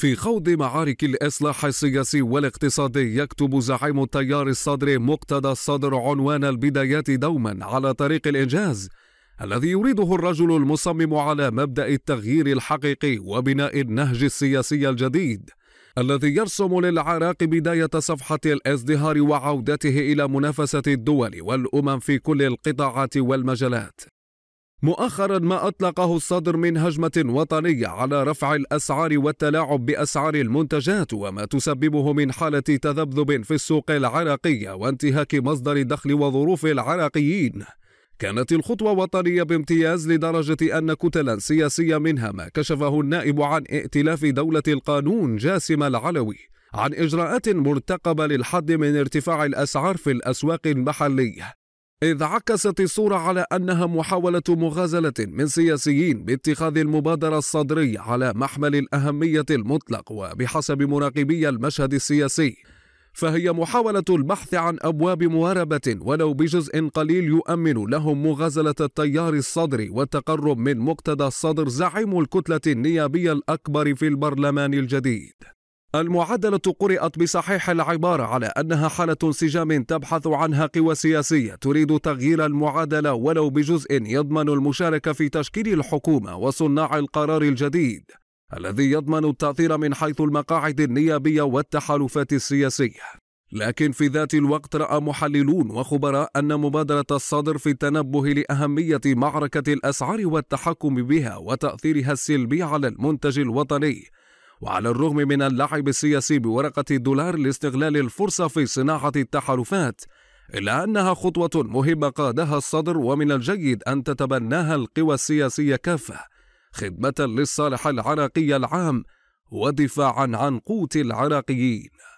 في خوض معارك الإصلاح السياسي والاقتصادي يكتب زعيم التيار الصدري مقتدى الصدر عنوان البدايات دوما على طريق الإنجاز الذي يريده الرجل المصمم على مبدأ التغيير الحقيقي وبناء النهج السياسي الجديد الذي يرسم للعراق بداية صفحة الازدهار وعودته إلى منافسة الدول والأمم في كل القطاعات والمجالات مؤخرا ما أطلقه الصدر من هجمة وطنية على رفع الأسعار والتلاعب بأسعار المنتجات وما تسببه من حالة تذبذب في السوق العراقية وانتهاك مصدر الدخل وظروف العراقيين كانت الخطوة وطنية بامتياز لدرجة أن كتلا سياسية منها ما كشفه النائب عن ائتلاف دولة القانون جاسم العلوي عن إجراءات مرتقبة للحد من ارتفاع الأسعار في الأسواق المحلية إذ عكست الصورة على أنها محاولة مغازلة من سياسيين باتخاذ المبادرة الصدرية على محمل الأهمية المطلق وبحسب مراقبي المشهد السياسي فهي محاولة البحث عن أبواب مواربة ولو بجزء قليل يؤمن لهم مغازلة التيار الصدري والتقرب من مقتدى الصدر زعيم الكتلة النيابية الأكبر في البرلمان الجديد المعادلة قرأت بصحيح العبارة على أنها حالة انسجام تبحث عنها قوى سياسية تريد تغيير المعادلة ولو بجزء يضمن المشاركة في تشكيل الحكومة وصناع القرار الجديد الذي يضمن التأثير من حيث المقاعد النيابية والتحالفات السياسية لكن في ذات الوقت رأى محللون وخبراء أن مبادرة الصدر في التنبه لأهمية معركة الأسعار والتحكم بها وتأثيرها السلبي على المنتج الوطني وعلى الرغم من اللعب السياسي بورقة الدولار لاستغلال الفرصة في صناعة التحالفات إلا أنها خطوة مهمة قادها الصدر ومن الجيد أن تتبناها القوى السياسية كافة خدمة للصالح العراقي العام ودفاعا عن قوت العراقيين